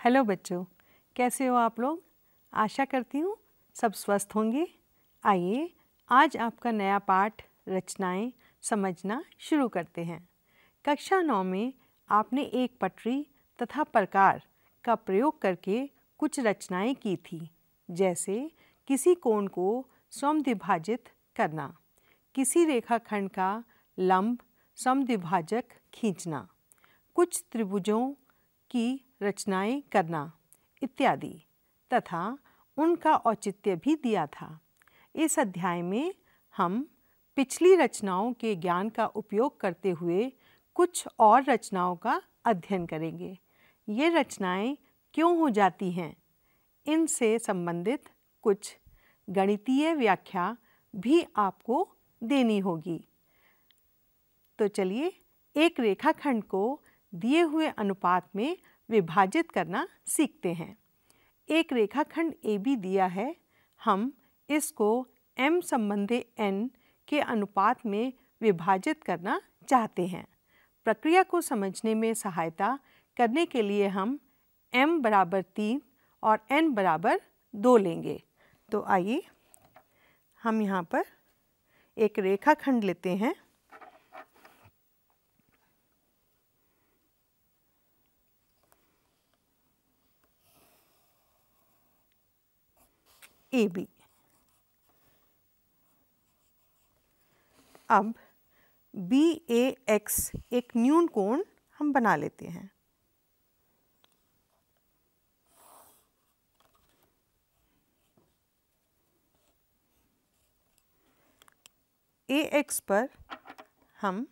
hello बच्चों कैसे हो आप लोग आशा करती हूँ सब स्वस्थ होंगे आइए आज आपका नया पाठ रचनाएं समझना शुरू करते हैं कक्षा नौ में आपने एक पटरी तथा प्रकार का प्रयोग करके कुछ रचनाएं की थी जैसे किसी कोण को स्वम विभाजित करना किसी रेखाखंड का लंब समद्विभाजक खींचना कुछ त्रिभुजों की रचनाएं करना इत्यादि तथा उनका औचित्य भी दिया था इस अध्याय में हम पिछली रचनाओं के ज्ञान का उपयोग करते हुए कुछ और रचनाओं का अध्ययन करेंगे ये रचनाएं क्यों हो जाती हैं इनसे संबंधित कुछ गणितीय व्याख्या भी आपको देनी होगी तो चलिए एक रेखाखंड को दिए हुए अनुपात में विभाजित करना सीखते हैं एक रेखाखंड ए बी दिया है हम इसको m संबंधी n के अनुपात में विभाजित करना चाहते हैं प्रक्रिया को समझने में सहायता करने के लिए हम m बराबर तीन और n बराबर दो लेंगे तो आइए हम यहाँ पर एक रेखाखंड लेते हैं ए बी अब बी ए एक्स एक न्यून कोण हम बना लेते हैं ए एक्स पर हम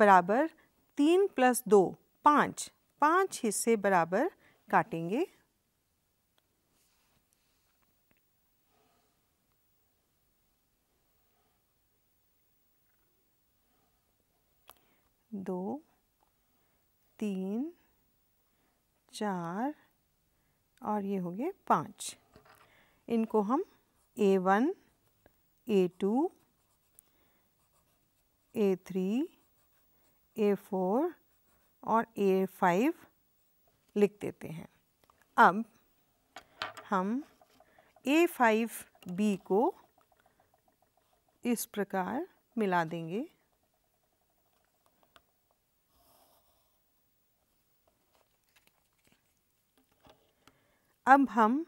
बराबर तीन प्लस दो पाँच पाँच हिस्से बराबर काटेंगे दो तीन चार और ये हो गए पाँच इनको हम ए वन A2, A3, A4 और A5 लिख देते हैं अब हम ए फाइव बी को इस प्रकार मिला देंगे अब हम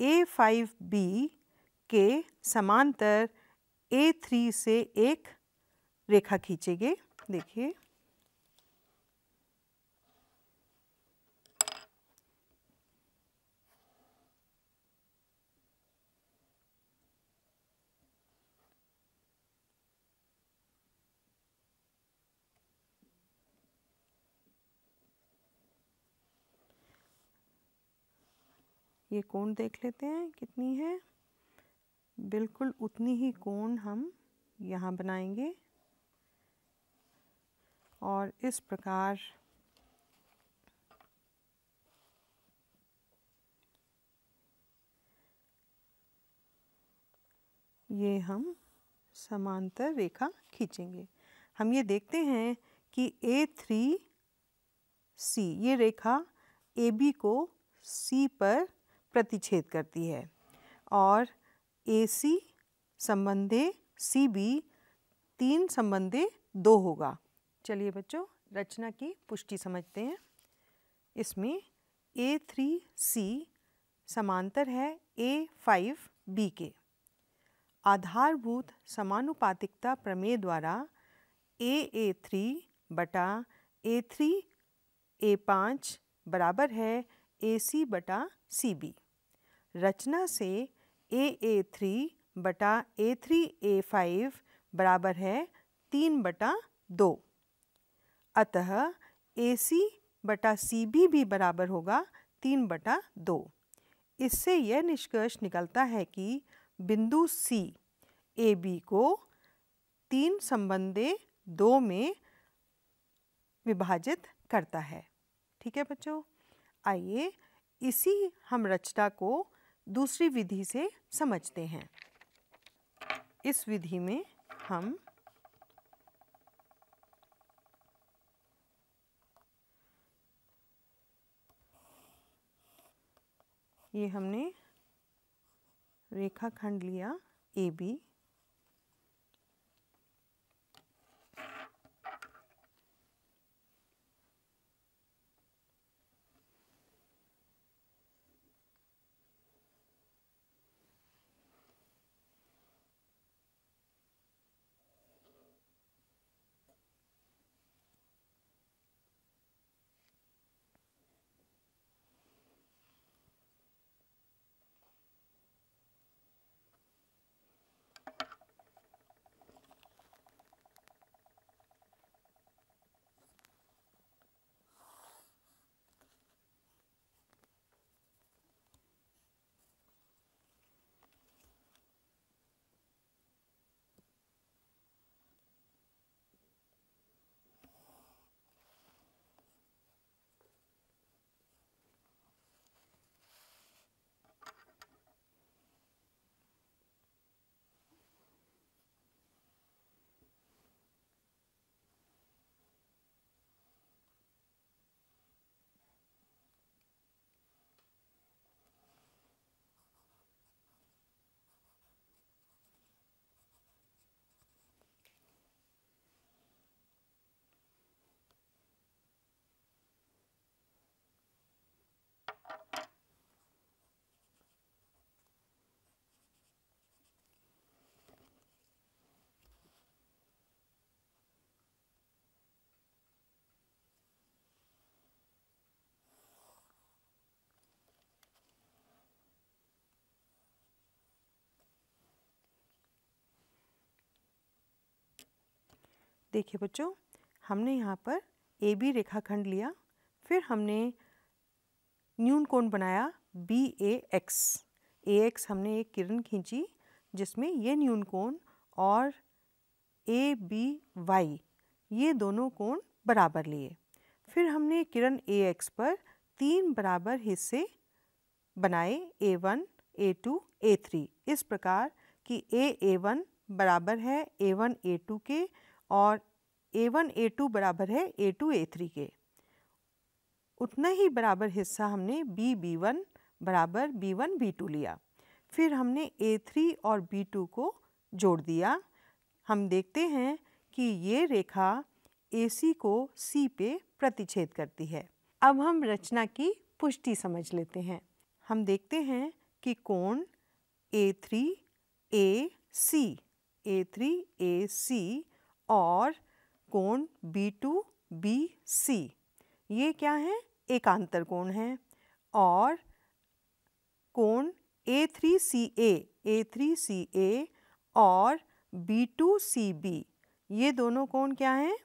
ए फाइव बी के समांतर ए थ्री से एक रेखा खींचेंगे देखिए ये कोण देख लेते हैं कितनी है बिल्कुल उतनी ही कोण हम यहाँ बनाएंगे और इस प्रकार ये हम समांतर रेखा खींचेंगे हम ये देखते हैं कि ए थ्री सी ये रेखा ए बी को सी पर प्रतिच्छेद करती है और ए सी संबंधे सी बी तीन संबंधे दो होगा चलिए बच्चों रचना की पुष्टि समझते हैं इसमें ए थ्री सी समांतर है ए फाइव बी के आधारभूत समानुपातिकता प्रमेय द्वारा ए ए थ्री बटा ए थ्री ए पाँच बराबर है ए सी बटा सी बी रचना से ए ए थ्री बटा ए थ्री ए फाइव बराबर है तीन बटा दो अतः ए सी बटा सी बी भी बराबर होगा तीन बटा दो इससे यह निष्कर्ष निकलता है कि बिंदु सी ए बी को तीन संबंधे दो में विभाजित करता है ठीक है बच्चों आइए इसी हम रचना को दूसरी विधि से समझते हैं इस विधि में हम ये हमने रेखाखंड लिया ए बी देखिए बच्चों हमने यहाँ पर ए बी रेखाखंड लिया फिर हमने न्यून कोण बनाया B A X A X हमने एक किरण खींची जिसमें ये न्यून कोण और ए बी वाई ये दोनों कोण बराबर लिए फिर हमने किरण ए एक्स पर तीन बराबर हिस्से बनाए A one A two A three इस प्रकार कि ए ए वन बराबर है ए वन ए टू के और ए वन ए टू बराबर है ए टू ए थ्री के उतना ही बराबर हिस्सा हमने बी बी वन बराबर बी वन बी टू लिया फिर हमने ए थ्री और बी टू को जोड़ दिया हम देखते हैं कि ये रेखा ए सी को सी पे प्रतिच्छेद करती है अब हम रचना की पुष्टि समझ लेते हैं हम देखते हैं कि कोण ए थ्री ए सी ए थ्री ए सी और कोण बी टू बी सी ये क्या है एकांतर कोण है और कोण ए three C A A three C ए और बी टू सी बी ये दोनों कोण क्या हैं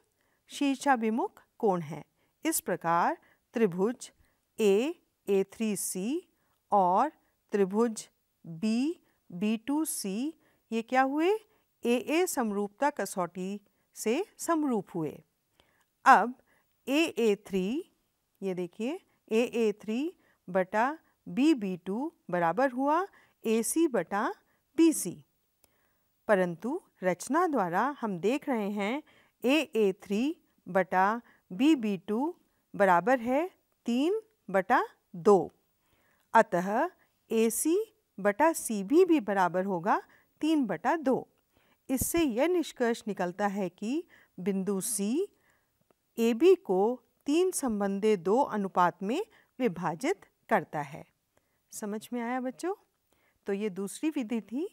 शीर्षाभिमुख कोण हैं इस प्रकार त्रिभुज ए ए थ्री सी और त्रिभुज बी बी टू सी ये क्या हुए ए ए समरूपता कसौटी से समरूप हुए अब ए ए थ्री ये देखिए ए ए थ्री बटा बी बी टू बराबर हुआ ए सी बटा बी सी परंतु रचना द्वारा हम देख रहे हैं ए ए थ्री बटा बी बी टू बराबर है तीन बटा दो अतः ए सी बटा सी बी भी बराबर होगा तीन बटा दो इससे यह निष्कर्ष निकलता है कि बिंदु सी ए बी को तीन संबंधे दो अनुपात में विभाजित करता है समझ में आया बच्चों तो ये दूसरी विधि थी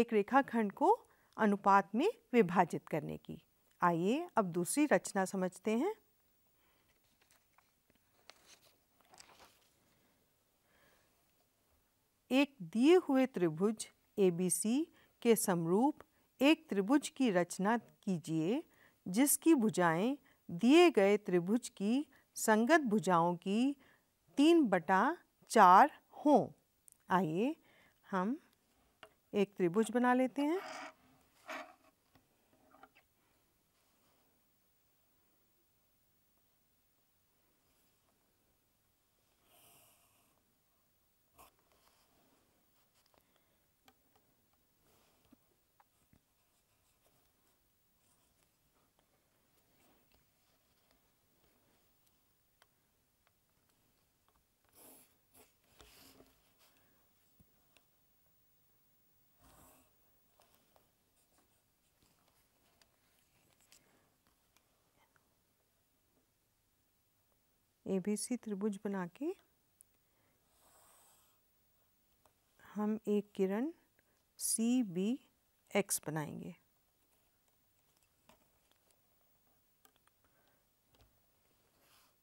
एक रेखाखंड को अनुपात में विभाजित करने की आइए अब दूसरी रचना समझते हैं एक दिए हुए त्रिभुज एबीसी के समरूप एक त्रिभुज की रचना कीजिए जिसकी भुजाएं दिए गए त्रिभुज की संगत भुजाओं की तीन बटा चार हों आइए हम एक त्रिभुज बना लेते हैं एबीसी त्रिभुज बना के हम एक किरण सी बी एक्स बनाएंगे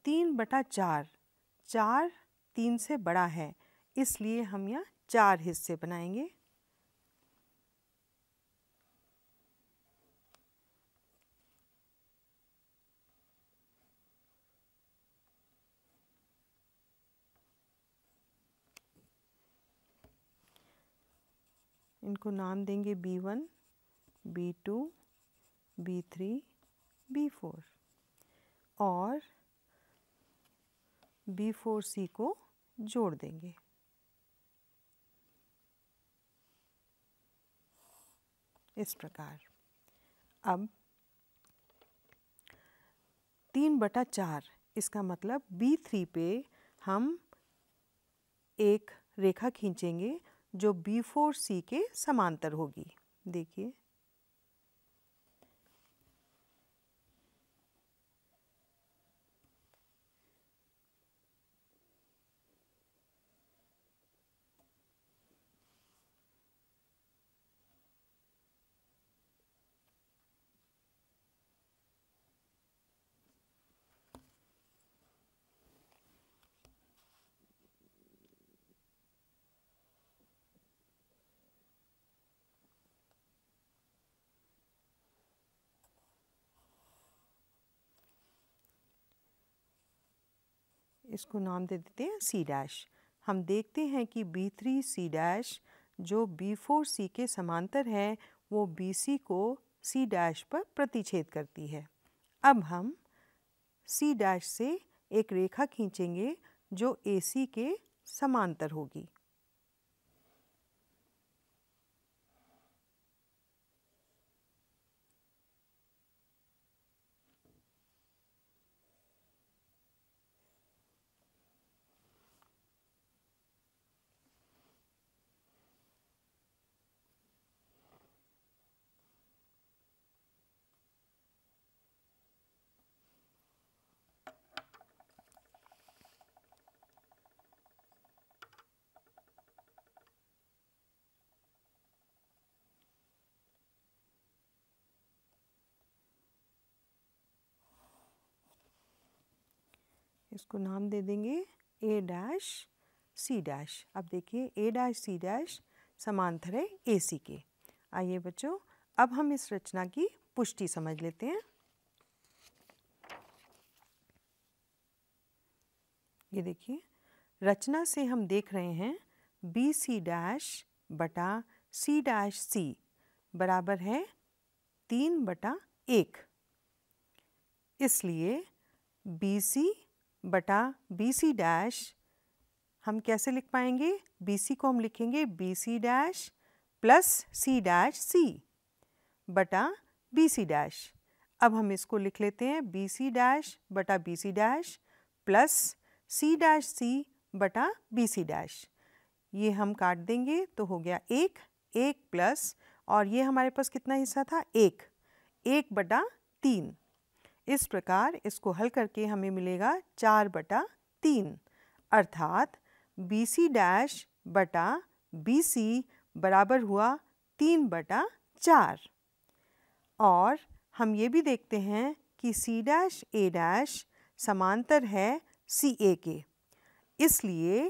तीन बटा चार चार तीन से बड़ा है इसलिए हम यहाँ चार हिस्से बनाएंगे इनको नाम देंगे B one B two B three B four और बी फोर सी को जोड़ देंगे इस प्रकार अब तीन बटा चार इसका मतलब बी थ्री पे हम एक रेखा खींचेंगे जो बी फोर सी के समांतर होगी देखिए इसको नाम दे देते हैं सी डैश हम देखते हैं कि बी थ्री सी डैश जो बी फोर सी के समांतर है वो बी सी को सी डैश पर प्रतिच्छेद करती है अब हम सी डैश से एक रेखा खींचेंगे जो ए सी के समांतर होगी इसको नाम दे देंगे ए डैश सी डैश अब देखिए ए डैश सी डैश समांतर है ए सी के आइए बच्चों अब हम इस रचना की पुष्टि समझ लेते हैं ये देखिए रचना से हम देख रहे हैं बी सी डैश बटा सी डैश सी बराबर है तीन बटा एक इसलिए बी सी बटा बी सी डैश हम कैसे लिख पाएंगे बी सी को हम लिखेंगे B C dash plus C dash C बटा बी सी डैश अब हम इसको लिख लेते हैं बी सी डैश बटा B C dash plus C dash C बटा बी सी डैश ये हम काट देंगे तो हो गया एक एक प्लस और ये हमारे पास कितना हिस्सा था एक एक बटा तीन इस प्रकार इसको हल करके हमें मिलेगा चार बटा तीन अर्थात बी सी डैश बटा बी सी बराबर हुआ तीन बटा चार और हम ये भी देखते हैं कि सी डैश ए डैश समांतर है सी ए के इसलिए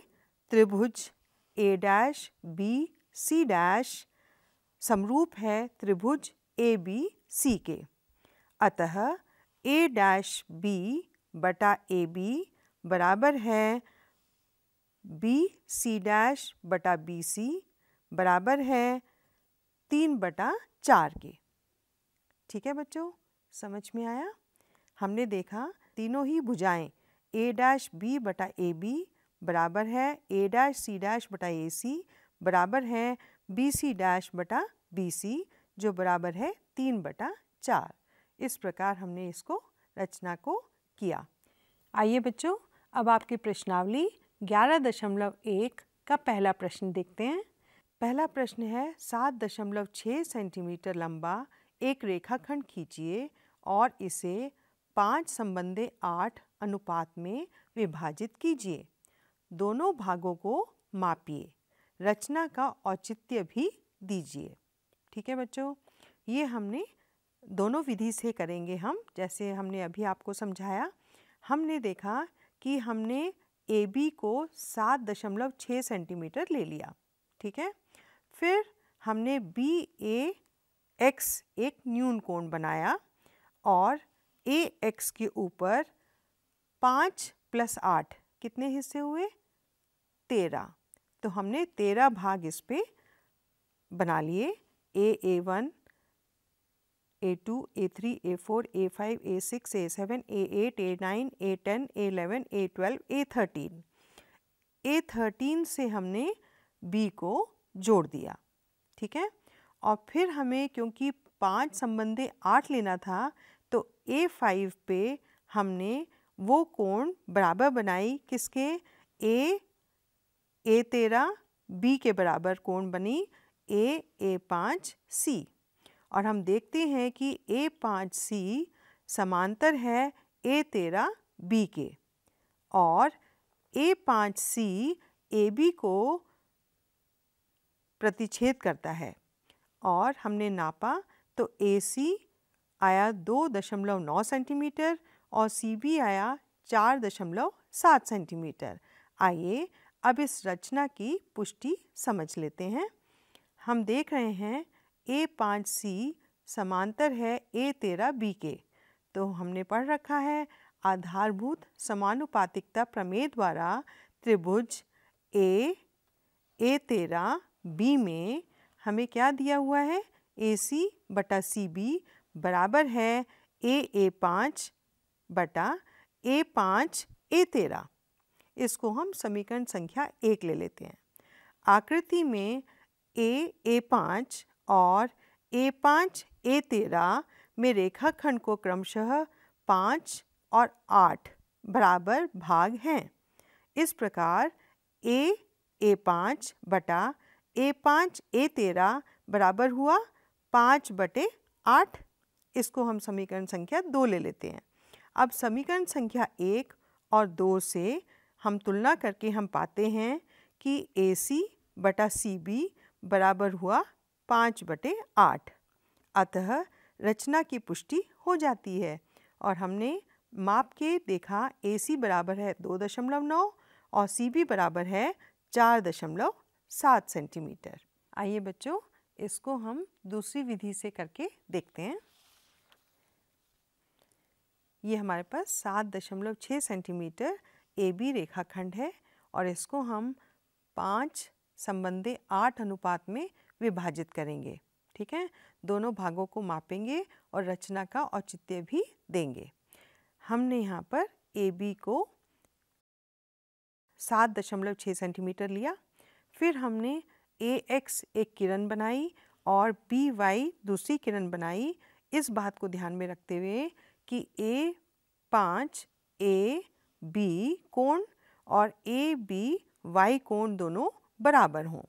त्रिभुज A dash B C dash समरूप है त्रिभुज ए बी सी के अतः ए डैश बी बटा ए बी बराबर है बी सी डैश बटा बी सी बराबर है तीन बटा चार के ठीक है बच्चों समझ में आया हमने देखा तीनों ही भुजाएं ए डैश बी बटा ए बी बराबर है ए डैश सी डैश बटा ए सी बराबर है बी सी डैश बटा बी सी जो बराबर है तीन बटा चार इस प्रकार हमने इसको रचना को किया आइए बच्चों अब आपकी प्रश्नावली ग्यारह दशमलव एक का पहला प्रश्न देखते हैं पहला प्रश्न है सात दशमलव छः सेंटीमीटर लंबा एक रेखाखंड खींचिए और इसे पाँच संबंधे आठ अनुपात में विभाजित कीजिए दोनों भागों को मापिए रचना का औचित्य भी दीजिए ठीक है बच्चों ये हमने दोनों विधि से करेंगे हम जैसे हमने अभी आपको समझाया हमने देखा कि हमने ए बी को सात दशमलव छः सेंटीमीटर ले लिया ठीक है फिर हमने बी ए एक्स एक न्यून कोण बनाया और ए एक्स के ऊपर पाँच प्लस आठ कितने हिस्से हुए तेरह तो हमने तेरह भाग इस पर बना लिए A A one A two A three A four A five A six A seven A eight A nine A ten A eleven A twelve A thirteen A thirteen से हमने बी को जोड़ दिया ठीक है और फिर हमें क्योंकि पांच संबंधे आठ लेना था तो ए फाइव पे हमने वो कोण बराबर बनाई किसके ए ए तेरह बी के बराबर कोण बनी ए ए पाँच सी और हम देखते हैं कि ए पाँच सी समांतर है ए तेरह बी के और ए पाँच सी ए बी को प्रतिच्छेद करता है और हमने नापा तो ए सी आया दो दशमलव नौ सेंटीमीटर और सी बी आया चार दशमलव सात सेंटीमीटर आइए अब इस रचना की पुष्टि समझ लेते हैं हम देख रहे हैं ए पाँच सी समांतर है ए तेरह बी के तो हमने पढ़ रखा है आधारभूत समानुपातिकता प्रमेय द्वारा त्रिभुज ए ए तेरह बी में हमें क्या दिया हुआ है ए सी बटा सी बी बराबर है ए ए पाँच बटा ए पाँच ए तेरह इसको हम समीकरण संख्या एक ले लेते हैं आकृति में ए ए पाँच और ए पाँच ए तेरह में रेखाखंड को क्रमशः पाँच और आठ बराबर भाग हैं इस प्रकार ए ए पाँच बटा ए पाँच ए तेरह बराबर हुआ पाँच बटे आठ इसको हम समीकरण संख्या दो ले लेते हैं अब समीकरण संख्या एक और दो से हम तुलना करके हम पाते हैं कि ए सी बटा सी बी बराबर हुआ पाँच बटे आठ अतः रचना की पुष्टि हो जाती है और हमने माप के देखा ए सी बराबर है दो दशमलव नौ और सी बी बराबर है चार दशमलव सात सेंटीमीटर आइए बच्चों इसको हम दूसरी विधि से करके देखते हैं ये हमारे पास सात दशमलव छः सेंटीमीटर ए बी रेखाखंड है और इसको हम पाँच संबंधे आठ अनुपात में विभाजित करेंगे ठीक है दोनों भागों को मापेंगे और रचना का औचित्य भी देंगे हमने यहाँ पर ए बी को सात दशमलव छः सेंटीमीटर लिया फिर हमने ए एक्स एक किरण बनाई और बी वाई दूसरी किरण बनाई इस बात को ध्यान में रखते हुए कि ए पाँच ए बी कोण और ए बी वाई कोण दोनों बराबर हों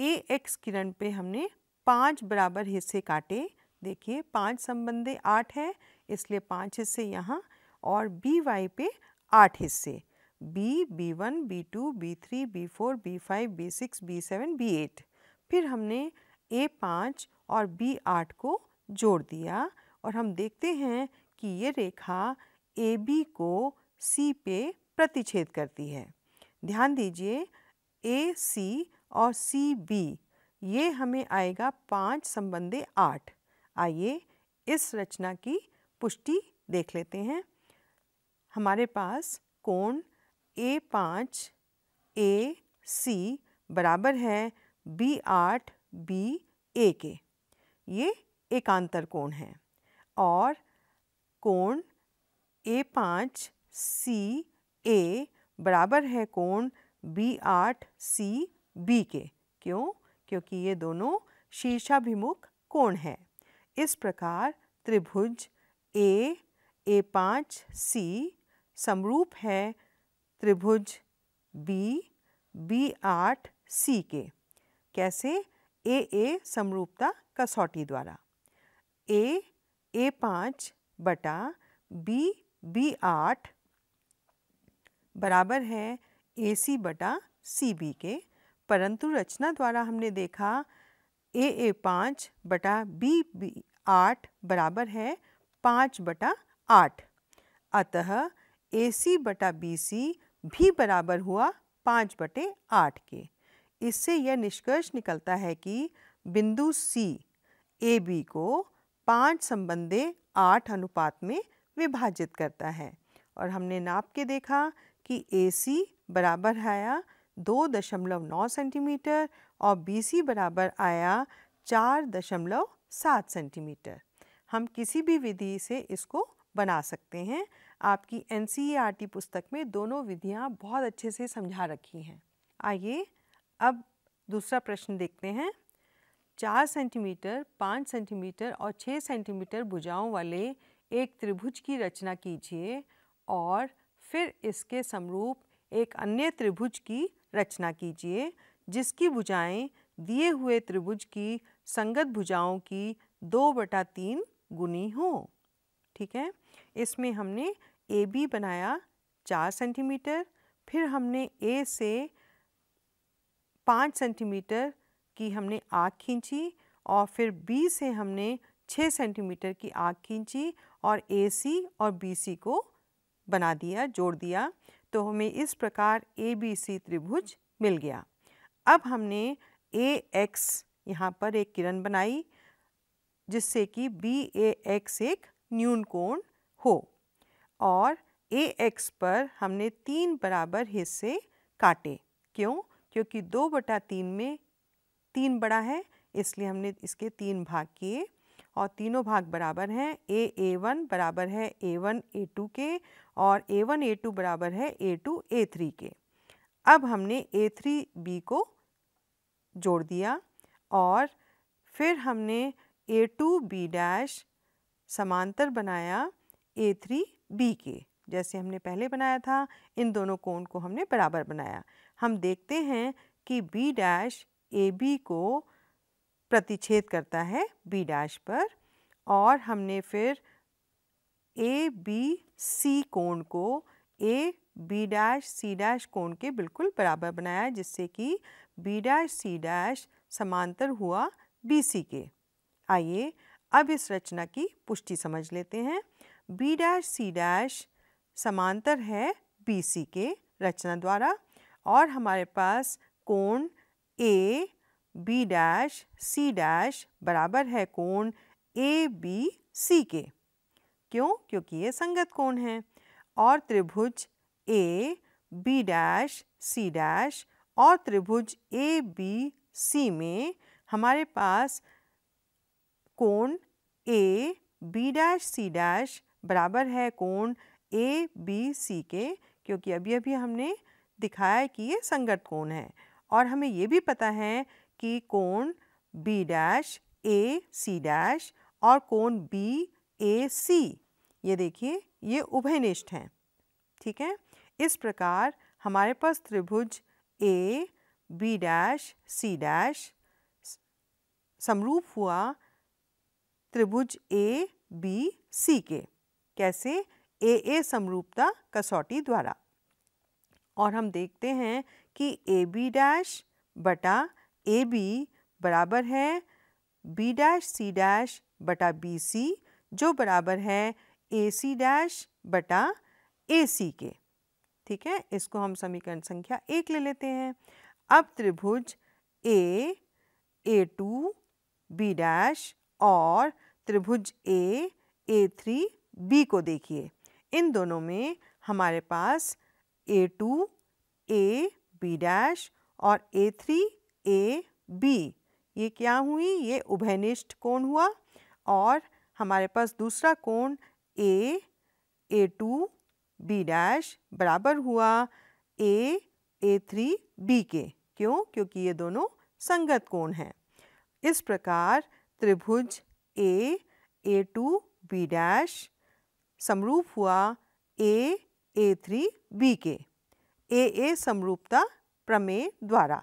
ए एक्स किरण पे हमने पांच बराबर हिस्से काटे देखिए पाँच संबंधे आठ है इसलिए पाँच हिस्से यहाँ और बी वाई पे आठ हिस्से B B one B two B three B four B five B six B seven B eight फिर हमने ए पाँच और बी आठ को जोड़ दिया और हम देखते हैं कि ये रेखा ए बी को सी पे प्रतिच्छेद करती है ध्यान दीजिए ए सी और सी बी ये हमें आएगा पाँच संबंधे आठ आइए इस रचना की पुष्टि देख लेते हैं हमारे पास कोण ए पाँच ए सी बराबर है बी आठ बी ए के ये एकांतर कोण है और कोण ए पाँच सी ए बराबर है कोण बी आठ सी बी के क्यों क्योंकि ये दोनों शीर्षाभिमुख कोण है इस प्रकार त्रिभुज ए ए पाँच सी समरूप है त्रिभुज बी बी आठ सी के कैसे ए ए समरूपता कसौटी द्वारा ए ए पाँच बटा बी बी आठ बराबर है ए सी बटा सी बी के परंतु रचना द्वारा हमने देखा ए ए पाँच बटा बी बी आठ बराबर है पाँच बटा आठ अतः ए सी बटा बी सी भी बराबर हुआ पाँच बटे आठ के इससे यह निष्कर्ष निकलता है कि बिंदु सी ए बी को पाँच संबंधे आठ अनुपात में विभाजित करता है और हमने नाप के देखा कि ए सी बराबर आया दो दशमलव नौ सेंटीमीटर और बी सी बराबर आया चार दशमलव सात सेंटीमीटर हम किसी भी विधि से इसको बना सकते हैं आपकी एन e पुस्तक में दोनों विधियाँ बहुत अच्छे से समझा रखी हैं आइए अब दूसरा प्रश्न देखते हैं चार सेंटीमीटर पाँच सेंटीमीटर और छः सेंटीमीटर भुजाओं वाले एक त्रिभुज की रचना कीजिए और फिर इसके समरूप एक अन्य त्रिभुज की रचना कीजिए जिसकी भुजाएं दिए हुए त्रिभुज की संगत भुजाओं की दो बटा तीन गुनी हो ठीक है इसमें हमने ए बी बनाया चार सेंटीमीटर फिर हमने ए से पाँच सेंटीमीटर की हमने आग खींची और फिर बी से हमने छः सेंटीमीटर की आग खींची और ए सी और बी सी को बना दिया जोड़ दिया तो हमें इस प्रकार ए बी सी त्रिभुज मिल गया अब हमने ए एक्स यहाँ पर एक किरण बनाई जिससे कि बी ए एक्स एक न्यून कोण हो और ए एक्स पर हमने तीन बराबर हिस्से काटे क्यों क्योंकि दो बटा तीन में तीन बड़ा है इसलिए हमने इसके तीन भाग किए और तीनों भाग बराबर हैं ए ए वन बराबर है ए वन ए टू के और ए वन ए टू बराबर है ए टू ए थ्री के अब हमने ए थ्री बी को जोड़ दिया और फिर हमने ए टू बी डैश समांतर बनाया ए थ्री बी के जैसे हमने पहले बनाया था इन दोनों कोण को हमने बराबर बनाया हम देखते हैं कि बी डैश ए बी को प्रतिच्छेद करता है बी डैश पर और हमने फिर ए बी सी कोण को A B dash C dash कोण के बिल्कुल बराबर बनाया जिससे कि बी डैश सी डैश समांतर हुआ बी सी के आइए अब इस रचना की पुष्टि समझ लेते हैं बी डैश सी डैश समांतर है बी सी के रचना द्वारा और हमारे पास कोण A B dash C dash बराबर है कोण ए बी सी के क्यों क्योंकि ये संगत कोण है और त्रिभुज A B dash C dash और त्रिभुज ए बी सी में हमारे पास कोण A B dash C dash बराबर है कोण ए बी सी के क्योंकि अभी अभी हमने दिखाया है कि ये संगत कोण है और हमें ये भी पता है कि कोण B dash A C dash और कोण बी ए सी ये देखिए ये उभयनिष्ठ हैं ठीक है इस प्रकार हमारे पास त्रिभुज A B dash C dash समरूप हुआ त्रिभुज ए बी सी के कैसे ए ए समरूपता कसौटी द्वारा और हम देखते हैं कि ए बी डैश बटा ए बी बराबर है बी डैश सी डैश बटा बी सी जो बराबर है ए सी डैश बटा ए सी के ठीक है इसको हम समीकरण संख्या एक ले लेते हैं अब त्रिभुज A A two B dash और त्रिभुज ए ए थ्री बी को देखिए इन दोनों में हमारे पास A two A B dash और ए थ्री ए बी ये क्या हुई ये उभयनिष्ठ कोण हुआ और हमारे पास दूसरा कोण A A two B dash बराबर हुआ ए ए थ्री बी के क्यों क्योंकि ये दोनों संगत कोण हैं इस प्रकार त्रिभुज A A two B dash समरूप हुआ ए ए थ्री बी के ए ए समरूपता प्रमेय द्वारा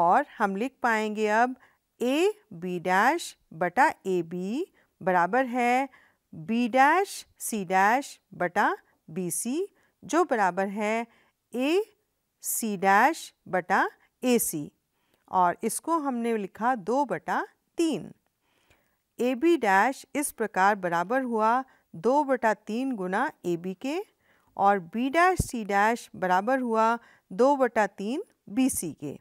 और हम लिख पाएंगे अब ए बी डैश बटा ए बी बराबर है बी डैश सी डैश बटा बी सी जो बराबर है ए सी डैश बटा ए सी और इसको हमने लिखा दो बटा तीन ए बी डैश इस प्रकार बराबर हुआ दो बटा तीन गुना ए बी के और बी डैश सी डैश बराबर हुआ दो बटा तीन बी सी के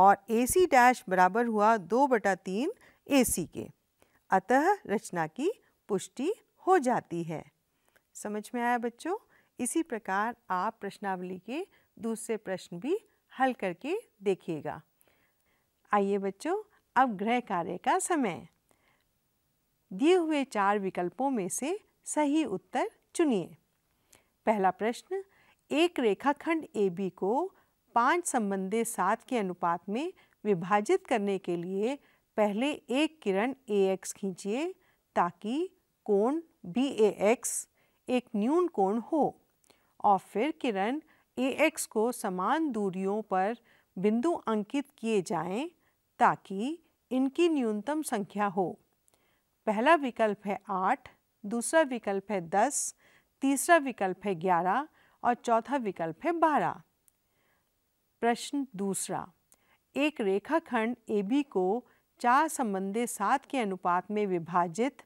और ए सी डैश बराबर हुआ दो बटा तीन ए सी के अतः रचना की पुष्टि हो जाती है समझ में आया बच्चों इसी प्रकार आप प्रश्नावली के दूसरे प्रश्न भी हल करके देखिएगा आइए बच्चों अब गृह कार्य का समय दिए हुए चार विकल्पों में से सही उत्तर चुनिए पहला प्रश्न एक रेखाखंड ए बी को पाँच संबंधे सात के अनुपात में विभाजित करने के लिए पहले एक किरण ए एक्स खींचिए ताकि कोण बी ए एक्स एक न्यून कोण हो और फिर किरण ए एक्स को समान दूरियों पर बिंदु अंकित किए जाएं ताकि इनकी न्यूनतम संख्या हो पहला विकल्प है आठ दूसरा विकल्प है दस तीसरा विकल्प है ग्यारह और चौथा विकल्प है बारह प्रश्न दूसरा एक रेखाखंड ए बी को चार संबंधे सात के अनुपात में विभाजित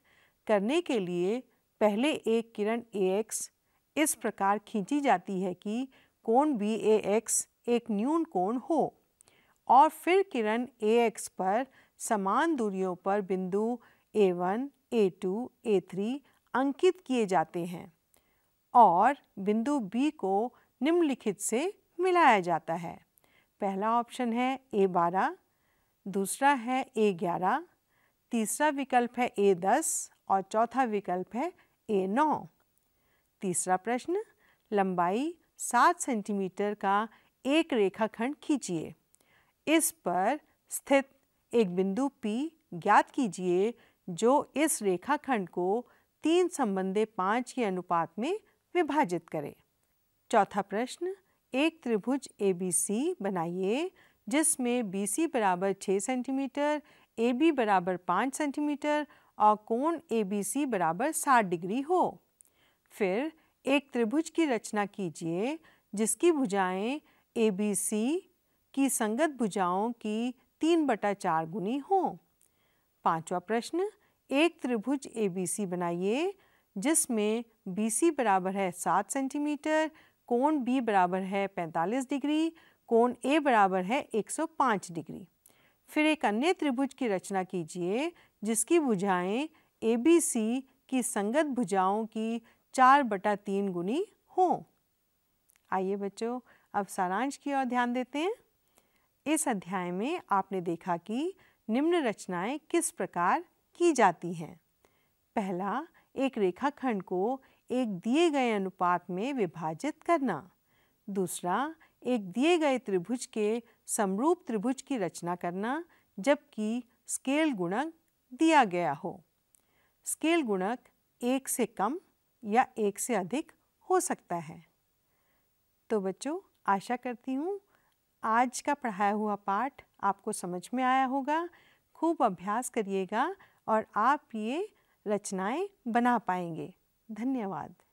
करने के लिए पहले एक किरण ए एक्स इस प्रकार खींची जाती है कि कोण बी ए एक्स एक न्यून कोण हो और फिर किरण ए एक्स पर समान दूरियों पर बिंदु A one A two A three अंकित किए जाते हैं और बिंदु बी को निम्नलिखित से मिलाया जाता है पहला ऑप्शन है ए बारह दूसरा है ए ग्यारह तीसरा विकल्प है ए दस और चौथा विकल्प है ए नौ तीसरा प्रश्न लंबाई सात सेंटीमीटर का एक रेखाखंड खींचिए इस पर स्थित एक बिंदु P ज्ञात कीजिए जो इस रेखाखंड को तीन संबंधे पाँच के अनुपात में विभाजित करे चौथा प्रश्न एक त्रिभुज ABC बनाइए जिसमें बी सी बराबर छः सेंटीमीटर ए बी बराबर पाँच सेंटीमीटर और कोण ए बी सी बराबर साठ डिग्री हो फिर एक त्रिभुज की रचना कीजिए जिसकी भुजाएं ए बी सी की संगत भुजाओं की तीन बटा चार गुनी हों पांचवा प्रश्न एक त्रिभुज ए बी सी बनाइए जिसमें बी सी बराबर है सात सेंटीमीटर कोण बी बराबर है पैंतालीस डिग्री कोण ए बराबर है 105 डिग्री फिर एक अन्य त्रिभुज की रचना कीजिए जिसकी भुजाएं ए बी सी की संगत भुजाओं की चार बटा तीन गुनी हों आइए बच्चों अब सारांश की ओर ध्यान देते हैं इस अध्याय में आपने देखा कि निम्न रचनाएं किस प्रकार की जाती हैं पहला एक रेखाखंड को एक दिए गए अनुपात में विभाजित करना दूसरा एक दिए गए त्रिभुज के समरूप त्रिभुज की रचना करना जबकि स्केल गुणक दिया गया हो स्केल गुणक एक से कम या एक से अधिक हो सकता है तो बच्चों आशा करती हूँ आज का पढ़ाया हुआ पाठ आपको समझ में आया होगा खूब अभ्यास करिएगा और आप ये रचनाएं बना पाएंगे धन्यवाद